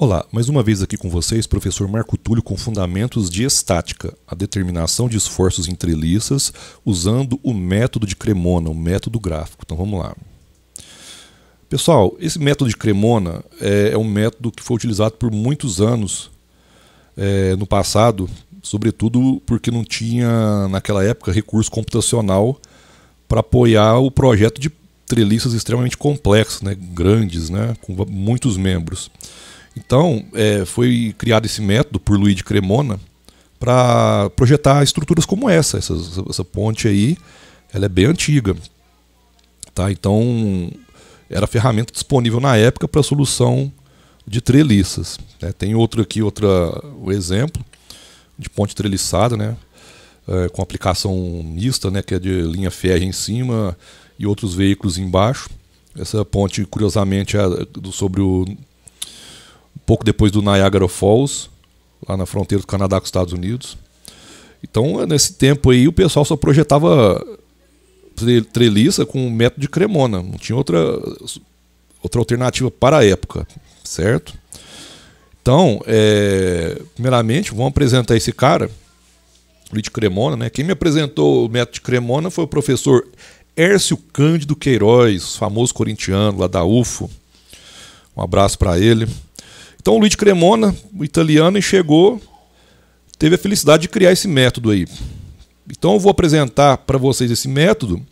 Olá, mais uma vez aqui com vocês, professor Marco Túlio com Fundamentos de Estática, a determinação de esforços em treliças usando o método de Cremona, o método gráfico. Então vamos lá. Pessoal, esse método de Cremona é, é um método que foi utilizado por muitos anos é, no passado, sobretudo porque não tinha naquela época recurso computacional para apoiar o projeto de treliças extremamente complexas, né, grandes, né, com muitos membros. Então, é, foi criado esse método por Luigi Cremona para projetar estruturas como essa. essa. Essa ponte aí, ela é bem antiga. Tá? Então, era a ferramenta disponível na época para solução de treliças. Né? tem outro aqui, outro um exemplo de ponte treliçada, né? É, com aplicação mista, né? que é de linha ferro em cima e outros veículos embaixo. Essa ponte, curiosamente, é sobre o pouco depois do Niagara Falls, lá na fronteira do Canadá com os Estados Unidos. Então, nesse tempo aí, o pessoal só projetava treliça com o método de cremona, não tinha outra, outra alternativa para a época, certo? Então, é, primeiramente, vamos apresentar esse cara, o cremona, né? Quem me apresentou o método de cremona foi o professor Hércio Cândido Queiroz, famoso corintiano lá da UFO. Um abraço para ele. Então o Luiz Cremona, o italiano, chegou, teve a felicidade de criar esse método aí. Então eu vou apresentar para vocês esse método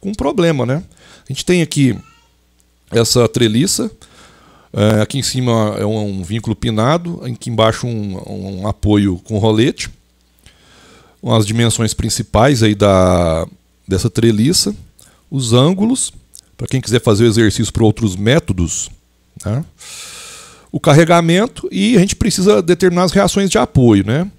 com um problema, né? A gente tem aqui essa treliça, é, aqui em cima é um, um, vínculo pinado, aqui embaixo um, um apoio com rolete, as dimensões principais aí da, dessa treliça, os ângulos, para quem quiser fazer o exercício para outros métodos, né? o carregamento e a gente precisa determinar as reações de apoio, né?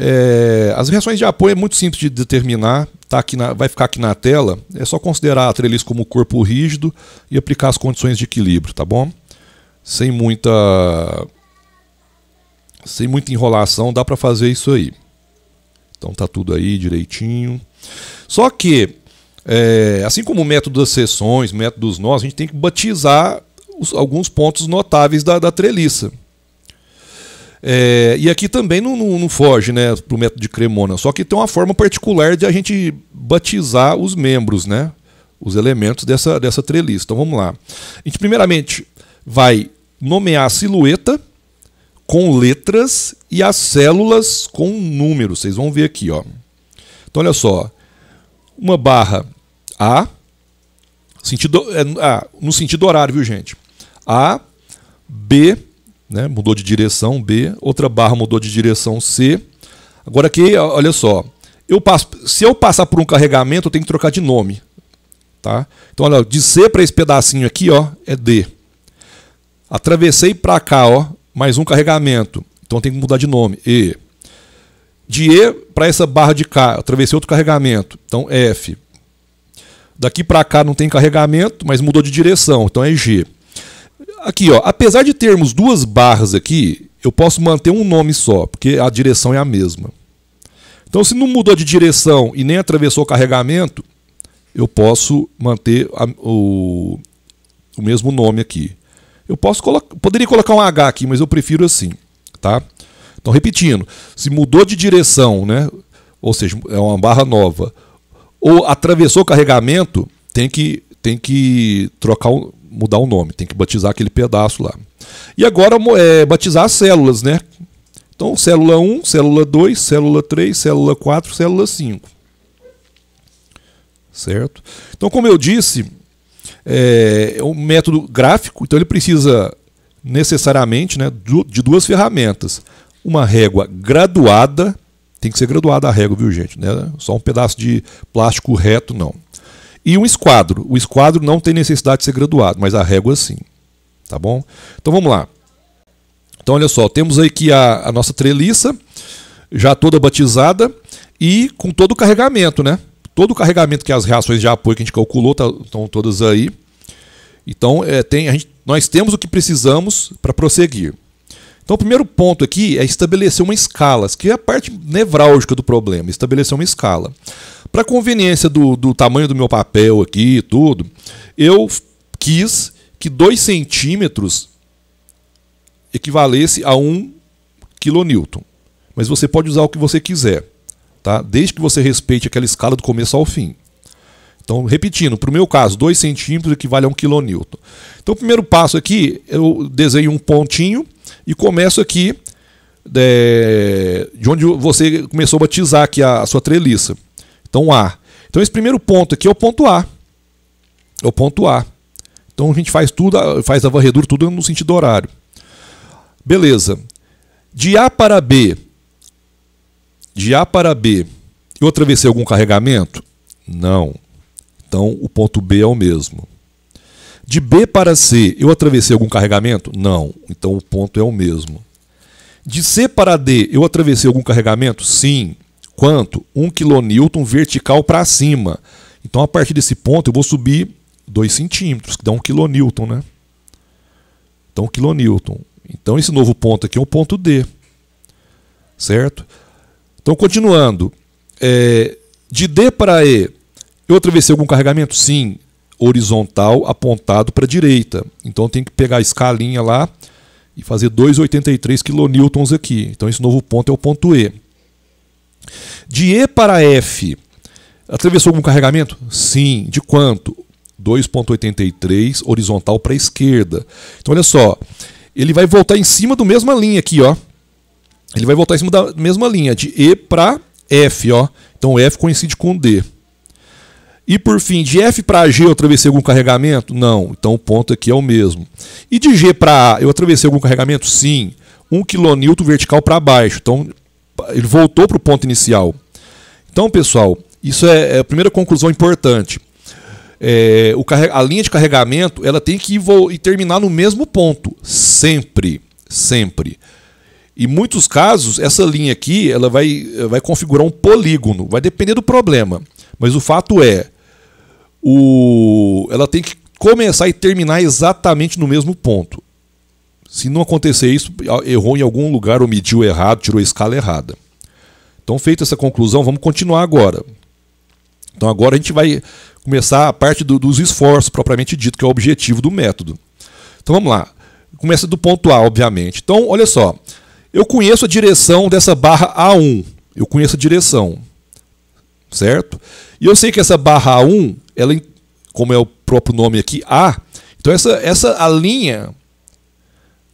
É, as reações de apoio é muito simples de determinar, tá aqui na, vai ficar aqui na tela. É só considerar a treliça como corpo rígido e aplicar as condições de equilíbrio, tá bom? Sem muita, sem muita enrolação, dá para fazer isso aí. Então tá tudo aí direitinho. Só que, é, assim como o método das sessões, métodos nós, a gente tem que batizar os, alguns pontos notáveis da, da treliça. É, e aqui também não, não, não foge né, para o método de Cremona, só que tem uma forma particular de a gente batizar os membros, né, os elementos dessa, dessa treliça. Então vamos lá. A gente primeiramente vai nomear a silhueta com letras e as células com números. Vocês vão ver aqui. Ó. Então olha só. Uma barra A, sentido, é, ah, no sentido horário, viu gente? A, B, né, mudou de direção B, outra barra mudou de direção C. Agora aqui, olha só, eu passo, se eu passar por um carregamento, eu tenho que trocar de nome. Tá? Então, olha, de C para esse pedacinho aqui, ó, é D. Atravessei para cá, ó, mais um carregamento. Então tem que mudar de nome, E. De E para essa barra de cá, atravessei outro carregamento. Então F. Daqui para cá não tem carregamento, mas mudou de direção, então é G. Aqui, ó, apesar de termos duas barras aqui, eu posso manter um nome só, porque a direção é a mesma. Então, se não mudou de direção e nem atravessou o carregamento, eu posso manter a, o, o mesmo nome aqui. Eu posso poderia colocar um H aqui, mas eu prefiro assim, tá? Então, repetindo, se mudou de direção, né? Ou seja, é uma barra nova, ou atravessou o carregamento, tem que tem que trocar um, mudar o nome, tem que batizar aquele pedaço lá. E agora é, batizar as células, né? Então, célula 1, célula 2, célula 3, célula 4, célula 5. Certo? Então, como eu disse, é, é um método gráfico, então ele precisa necessariamente né, de duas ferramentas. Uma régua graduada, tem que ser graduada a régua, viu gente? Né? Só um pedaço de plástico reto, não. E um esquadro. O esquadro não tem necessidade de ser graduado, mas a régua sim. Tá bom? Então vamos lá. Então olha só, temos aí aqui a, a nossa treliça, já toda batizada e com todo o carregamento, né? Todo o carregamento que as reações de apoio que a gente calculou tá, estão todas aí. Então é, tem, gente, nós temos o que precisamos para prosseguir. Então, o primeiro ponto aqui é estabelecer uma escala, que é a parte nevrálgica do problema, estabelecer uma escala. Para conveniência do, do tamanho do meu papel aqui e tudo, eu quis que 2 centímetros equivalesse a 1 um quilonewton. Mas você pode usar o que você quiser, tá? desde que você respeite aquela escala do começo ao fim. Então, repetindo, para o meu caso, 2 centímetros equivale a 1 um quilonewton. Então, o primeiro passo aqui, eu desenho um pontinho e começo aqui eh, de, onde você começou a batizar aqui a, a sua treliça. Então, A. Então, esse primeiro ponto aqui é o ponto A. É o ponto A. Então, a gente faz tudo, faz a varredura tudo no sentido horário. Beleza. De A para B. De A para B. Eu atravessei algum carregamento? Não. Então, o ponto B é o mesmo. De B para C, eu atravessei algum carregamento? Não. Então, o ponto é o mesmo. De C para D, eu atravessei algum carregamento? Sim quanto? 1 kN vertical para cima. Então, a partir desse ponto, eu vou subir 2 centímetros, que dá 1 kN, né? Então, 1 kN. Então, esse novo ponto aqui é um ponto D. Certo? Então, continuando. É, de D para E, eu atravessei algum carregamento? Sim, horizontal apontado para a direita. Então, tem que pegar a escalinha lá e fazer 2,83 kN aqui. Então, esse novo ponto é o ponto E. De E para F, atravessou algum carregamento? Sim. De quanto? 2,83 horizontal para a esquerda. Então olha só, ele vai voltar em cima do mesma linha aqui, ó. Ele vai voltar em cima da mesma linha, de E para F, ó. Então F coincide com D. E por fim, de F para G eu atravessei algum carregamento? Não. Então o ponto aqui é o mesmo. E de G para A eu atravessei algum carregamento? Sim. 1 kN vertical para baixo. Então ele voltou para o ponto inicial. Então, pessoal, isso é, é, a primeira conclusão importante. É, o a linha de carregamento ela tem que ir terminar no mesmo ponto, sempre, sempre. Em muitos casos, essa linha aqui ela vai, vai configurar um polígono, vai depender do problema. Mas o fato é, o, ela tem que começar e terminar exatamente no mesmo ponto. Se não acontecer isso, errou em algum lugar, ou mediu errado, tirou a escala errada. Então, feita essa conclusão, vamos continuar agora. Então, agora a gente vai começar a parte do, dos esforços propriamente dito, que é o objetivo do método. Então, vamos lá. Começa do ponto A, obviamente. Então, olha só. Eu conheço a direção dessa barra A1. Eu conheço a direção. Certo? E eu sei que essa barra A1, ela, como é o próprio nome aqui, A, então essa, essa a linha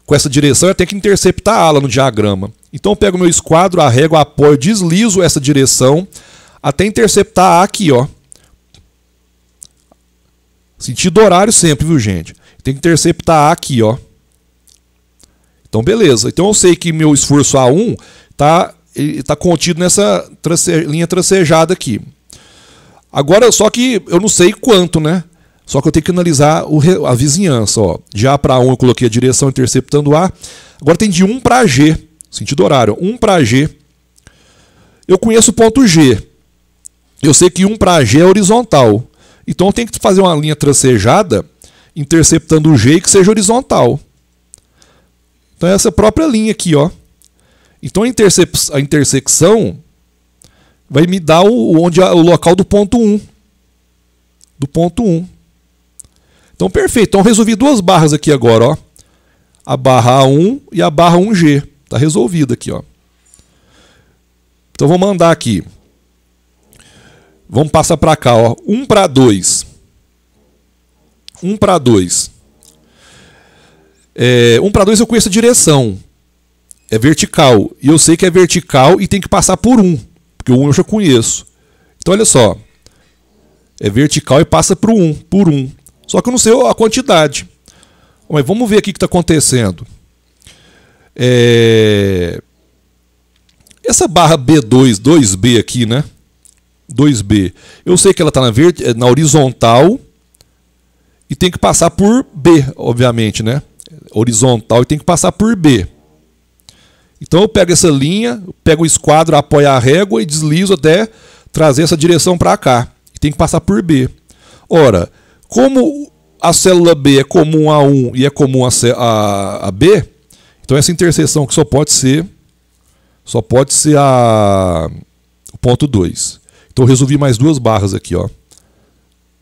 com essa direção, eu tenho que interceptar a ala no diagrama. Então eu pego meu esquadro, arrego, apoio, deslizo essa direção até interceptar a aqui, ó. Sentido horário sempre, viu, gente? Tem que interceptar a aqui, ó. Então, beleza. Então eu sei que meu esforço A1 está tá contido nessa trace, linha tracejada aqui. Agora, só que eu não sei quanto, né? Só que eu tenho que analisar o, a vizinhança. Ó. De A para 1 eu coloquei a direção interceptando A. Agora tem de 1 para G, sentido horário, 1 para G. Eu conheço o ponto G. Eu sei que 1 para G é horizontal. Então eu tenho que fazer uma linha tracejada interceptando o G que seja horizontal. Então é essa própria linha aqui, ó. Então a, interse a intersecção vai me dar o, onde, o local do ponto 1. Do ponto 1. Então, perfeito. Então, resolvi duas barras aqui agora, ó. A barra A1 e a barra 1G. Está resolvido aqui, ó. Então, vou mandar aqui. Vamos passar para cá, ó. 1 para 2. 1 para 2. É, 1 para 2 eu conheço a direção. É vertical. E eu sei que é vertical e tem que passar por 1. Porque o 1 eu já conheço. Então, olha só. É vertical e passa por 1, por 1. Só que eu não sei a quantidade. Mas vamos ver aqui o que está acontecendo. É... Essa barra B2, 2B aqui, né? 2B. Eu sei que ela está na, é, na horizontal e tem que passar por B, obviamente, né? Horizontal e tem que passar por B. Então eu pego essa linha, pego o esquadro, apoio a régua e deslizo até trazer essa direção para cá. E tem que passar por B. Ora, como a célula B é comum a 1 e é comum a, a, a B, então essa interseção que só pode ser só pode ser a o ponto 2. Então eu resolvi mais duas barras aqui, ó.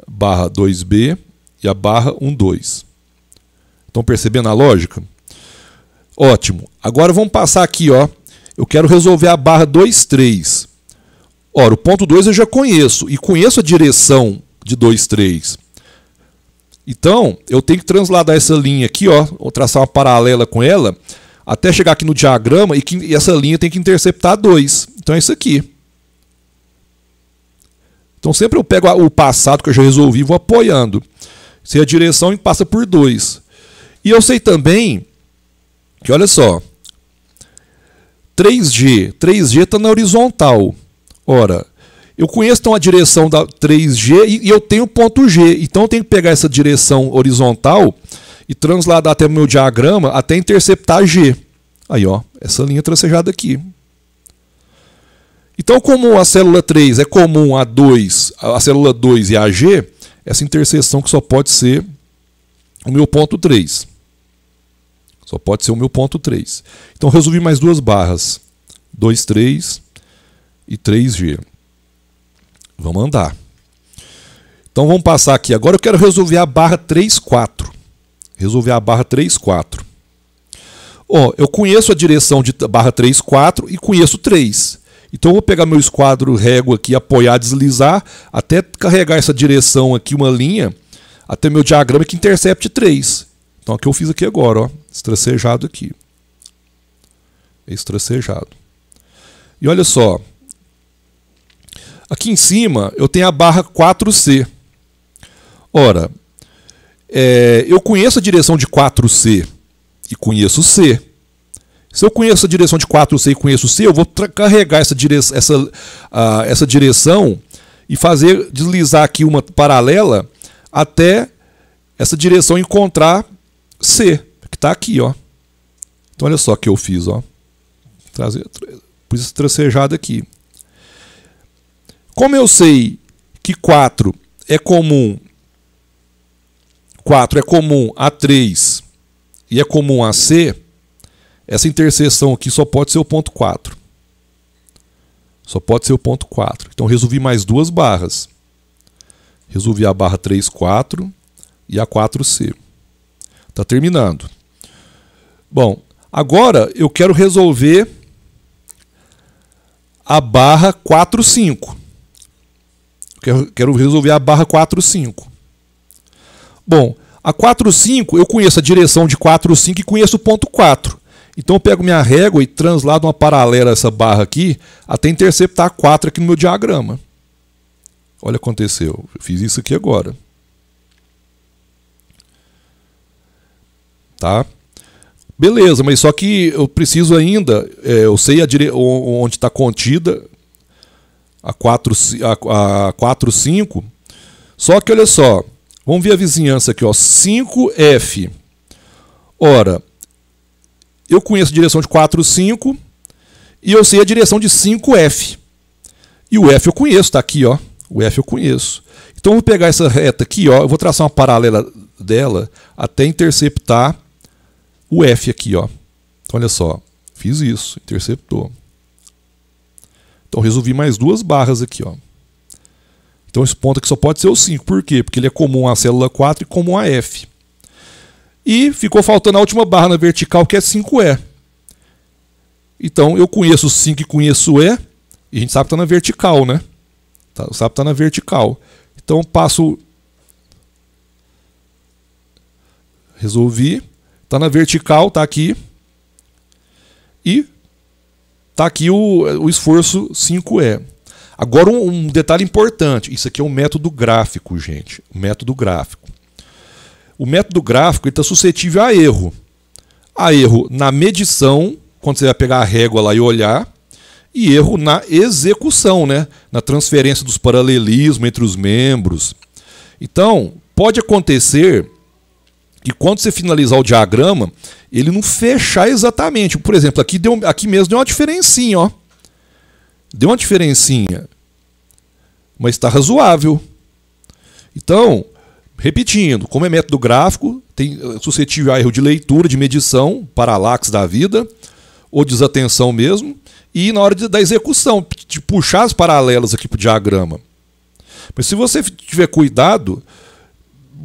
Barra 2B e a barra 12. Estão percebendo a lógica? Ótimo. Agora vamos passar aqui, ó. Eu quero resolver a barra 23. Ora, o ponto 2 eu já conheço e conheço a direção de 23. 3. Então, eu tenho que transladar essa linha aqui, ó, ou traçar uma paralela com ela, até chegar aqui no diagrama e, que, e essa linha tem que interceptar 2. Então é isso aqui. Então sempre eu pego o passado que eu já resolvi e vou apoiando. Se a direção passa por 2. E eu sei também que, olha só, 3G, 3G está na horizontal. Ora, eu conheço então a direção da 3G e, e eu tenho ponto G. Então eu tenho que pegar essa direção horizontal e transladar até o meu diagrama até interceptar G. Aí, ó, essa linha tracejada aqui. Então, como a célula 3 é comum a 2, a célula 2 e a G, essa interseção que só pode ser o meu ponto 3. Só pode ser o meu ponto 3. Então, resolvi mais duas barras. 2, 3 e 3G. Vamos andar. Então vamos passar aqui. Agora eu quero resolver a barra 3, 4. Resolver a barra 3, 4. oh, eu conheço a direção de barra 3, 4 e conheço 3. Então eu vou pegar meu esquadro régua aqui, apoiar, deslizar, até carregar essa direção aqui, uma linha, até meu diagrama que intercepte 3. Então é o que eu fiz aqui agora, ó, estracejado aqui. Estracejado. E olha só, Aqui em cima eu tenho a barra 4C. Ora, é, eu conheço a direção de 4C e conheço C. Se eu conheço a direção de 4C e conheço C, eu vou carregar essa, dire essa, uh, essa direção e fazer deslizar aqui uma paralela até essa direção encontrar C, que está aqui. Ó. Então olha só o que eu fiz. Ó. Trazer, pus esse tracejado aqui. Como eu sei que 4 é comum 4 é comum a 3 e é comum a C, essa interseção aqui só pode ser o ponto 4. Só pode ser o ponto 4. Então resolvi mais duas barras. Resolvi a barra 3, 4 e a 4C. Está terminando. Bom, agora eu quero resolver a barra 4, 5. Quero, resolver a barra 45. Bom, a 45 eu conheço a direção de 45 e conheço o ponto 4. Então eu pego minha régua e translado uma paralela essa barra aqui até interceptar a 4 aqui no meu diagrama. Olha, aconteceu. Eu fiz isso aqui agora. Tá? Beleza, mas só que eu preciso ainda, é, eu sei dire... onde está contida a 4, a, 5. Só que olha só, vamos ver a vizinhança aqui, ó, 5F. Ora, eu conheço a direção de 4, 5 e eu sei a direção de 5F. E o F eu conheço, está aqui, ó. O F eu conheço. Então eu vou pegar essa reta aqui, ó, eu vou traçar uma paralela dela até interceptar o F aqui, ó. Então, olha só, fiz isso, interceptou. Então resolvi mais duas barras aqui, ó. Então esse ponto aqui só pode ser o 5. Por quê? Porque ele é comum à célula 4 e comum a F. E ficou faltando a última barra na vertical, que é 5E. Então eu conheço 5 e conheço E, e a gente sabe que está na vertical, né? Tá, sabe que está na vertical. Então passo. Resolvi. Está na vertical, está aqui. E Tá aqui o, o esforço 5E. É. Agora, um, um, detalhe importante: isso aqui é um método gráfico, gente. método gráfico. O método gráfico está suscetível a erro. A erro na medição, quando você vai pegar a régua lá e olhar, e erro na execução, né? na transferência dos paralelismos entre os membros. Então, pode acontecer que quando você finalizar o diagrama, ele não fechar exatamente. Por exemplo, aqui, deu, aqui mesmo deu uma diferencinha, ó. Deu uma diferencinha. Mas está razoável. Então, repetindo, como é método gráfico, tem é, suscetível a erro de leitura, de medição, paralaxe da vida, ou desatenção mesmo, e na hora de, da execução, de puxar as paralelas aqui para o diagrama. Mas se você tiver cuidado,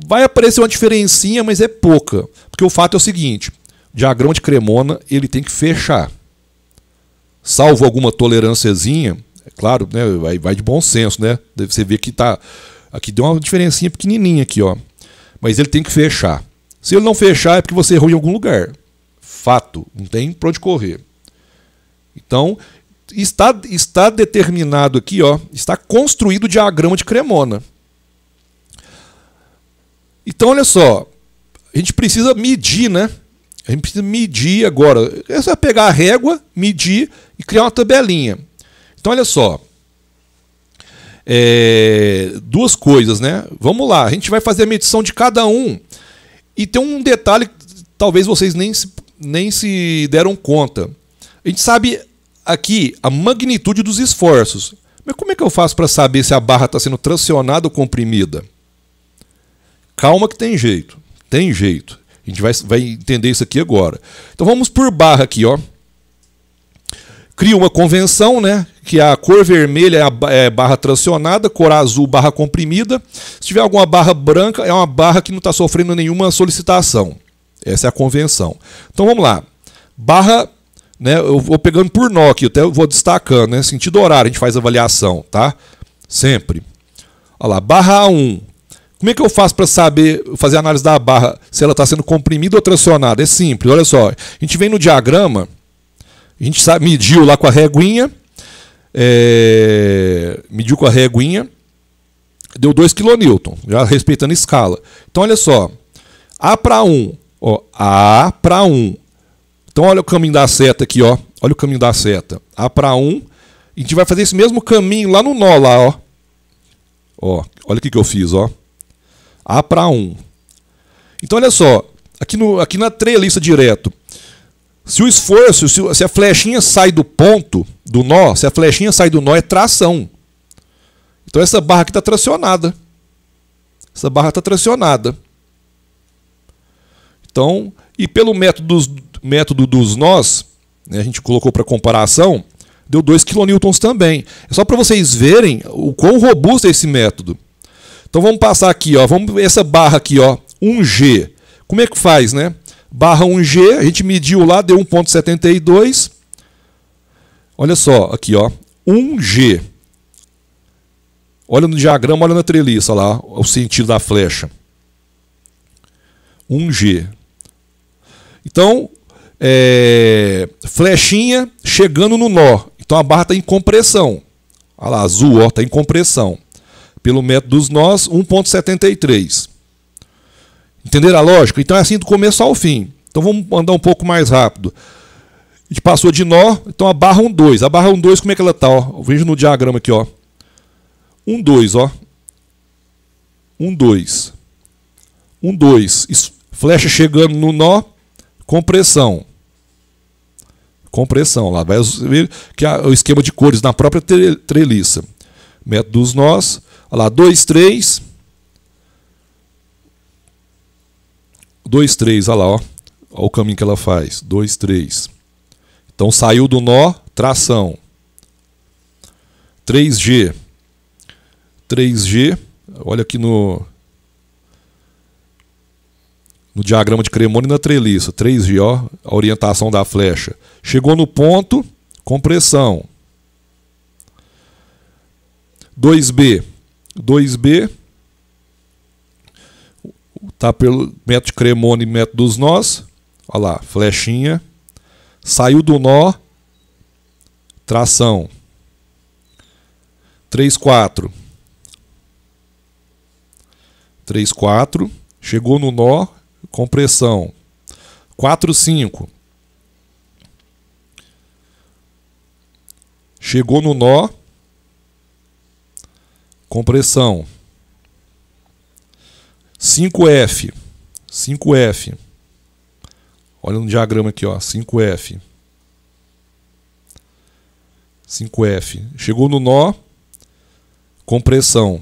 Vai aparecer uma diferencinha, mas é pouca. Porque o fato é o seguinte: diagrama de Cremona ele tem que fechar. Salvo alguma tolerânciazinha, é claro, né, vai, vai de bom senso, né? Você vê que tá aqui deu uma diferencinha pequenininha aqui, ó. Mas ele tem que fechar. Se ele não fechar é porque você errou em algum lugar. Fato, não tem para onde correr. Então, está está determinado aqui, ó, está construído o diagrama de Cremona. Então, olha só, a gente precisa medir, né? A gente precisa medir agora. É só pegar a régua, medir e criar uma tabelinha. Então, olha só. É, duas coisas, né? Vamos lá, a gente vai fazer a medição de cada um. E tem um detalhe que talvez vocês nem se, nem se deram conta. A gente sabe aqui a magnitude dos esforços. Mas como é que eu faço para saber se a barra está sendo tracionada ou comprimida? Calma que tem jeito. Tem jeito. A gente vai, vai entender isso aqui agora. Então vamos por barra aqui, ó. Cria uma convenção, né? Que é a cor vermelha é a é barra tracionada, cor azul barra comprimida. Se tiver alguma barra branca, é uma barra que não está sofrendo nenhuma solicitação. Essa é a convenção. Então vamos lá. Barra né, eu vou pegando por nó aqui, até eu vou destacando, né, sentido horário, a gente faz avaliação, tá? Sempre. Olha lá, barra 1, como é que eu faço para saber, fazer a análise da barra, se ela está sendo comprimida ou tracionada? É simples, olha só. A gente vem no diagrama, a gente sabe, mediu lá com a reguinha, é, mediu com a reguinha, deu 2 kN, já respeitando a escala. Então, olha só, A para 1, ó, A para 1. Então, olha o caminho da seta aqui, ó. Olha o caminho da seta. A para 1, a gente vai fazer esse mesmo caminho lá no nó, lá, ó. Ó, olha o que, que eu fiz, ó. A para 1. Então, olha só, aqui, no, aqui na treliça direto, se o esforço, se, a flechinha sai do ponto do nó, se a flechinha sai do nó, é tração. Então, essa barra aqui está tracionada. Essa barra está tracionada. Então, e pelo método dos, método dos nós, né, a gente colocou para comparação, deu 2 kN também. É só para vocês verem o quão robusto é esse método. Então vamos passar aqui, ó, vamos essa barra aqui, ó, 1G. Como é que faz, né? Barra 1G, a gente mediu lá, deu 1.72. Olha só, aqui, ó, 1G. Olha no diagrama, olha na treliça lá, o sentido da flecha. 1G. Então, é, flechinha chegando no nó. Então a barra está em compressão. Olha lá, azul, ó, está em compressão pelo método dos nós, 1,73. Entenderam a lógica? Então é assim do começo ao fim. Então vamos andar um pouco mais rápido. A gente passou de nó, então a barra 1, 2. A barra 1, 2, como é que ela está? Veja no diagrama aqui. Ó. 1, 2. Ó. 1, 2. 1, 2. Flecha chegando no nó, compressão. Compressão. Lá vai ver que é o esquema de cores na própria treliça. Método dos nós, Olha lá, 2, 3. 2, 3, olha lá, ó. Olha o caminho que ela faz. 2, 3. Então saiu do nó, tração. 3G. 3G, olha aqui no no diagrama de Cremone na treliça, 3G, ó, a orientação da flecha. Chegou no ponto, compressão. 2B, 2B, tá pelo método Cremona e método dos nós. Olha lá, flechinha. Saiu do nó, tração. 3, 4. 3, 4. Chegou no nó, compressão. 4, 5. Chegou no nó, compressão. 5F. 5F. Olha no diagrama aqui, ó, 5F. 5F. Chegou no nó, compressão.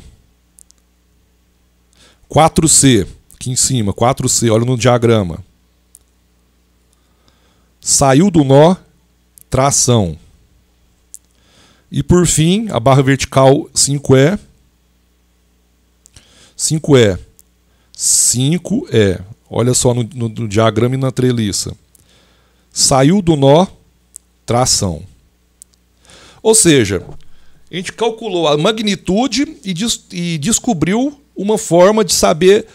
4C, aqui em cima, 4C, olha no diagrama. Saiu do nó, tração. E por fim, a barra vertical 5E 5E. 5E. É. É. Olha só no, no, no diagrama e na treliça. Saiu do nó, tração. Ou seja, a gente calculou a magnitude e, des e descobriu uma forma de saber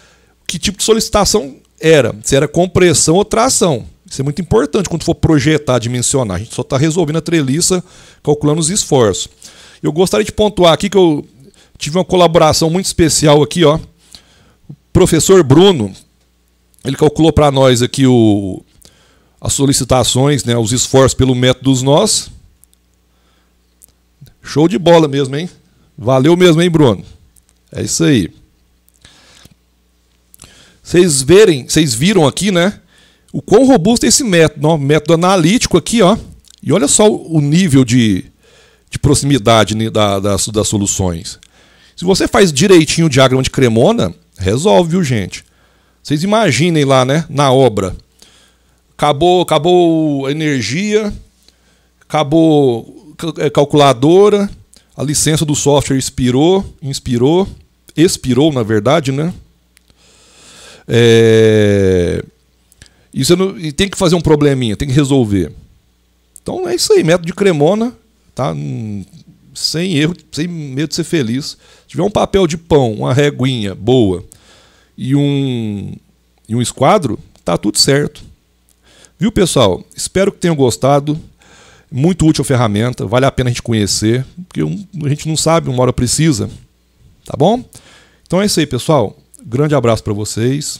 que tipo de solicitação era. Se era compressão ou tração. Isso é muito importante quando for projetar, dimensionar. A gente só está resolvendo a treliça, calculando os esforços. Eu gostaria de pontuar aqui que eu Tive uma colaboração muito especial aqui, ó. O professor Bruno, ele calculou para nós aqui o, as solicitações, né, os esforços pelo método dos nós. Show de bola mesmo, hein? Valeu mesmo, hein, Bruno? É isso aí. Vocês verem, vocês viram aqui, né? O quão robusto é esse método, ó, método analítico aqui, ó. E olha só o nível de, de proximidade né, da, das, das soluções. Se você faz direitinho o diagrama de Cremona, resolve, viu, gente? Vocês imaginem lá, né, na obra. Acabou, acabou a energia, acabou é, calculadora, a licença do software expirou, inspirou, expirou, na verdade, né? É... E, não... e tem que fazer um probleminha, tem que resolver. Então é isso aí, método de Cremona, tá? Hum, sem erro, sem medo de ser feliz. Se tiver um papel de pão, uma reguinha boa e um, e um esquadro, tá tudo certo. Viu, pessoal? Espero que tenham gostado. Muito útil a ferramenta, vale a pena a gente conhecer, porque a gente não sabe, uma hora precisa. Tá bom? Então é isso aí, pessoal. Grande abraço para vocês.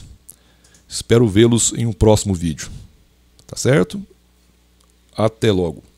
Espero vê-los em um próximo vídeo. Tá certo? Até logo.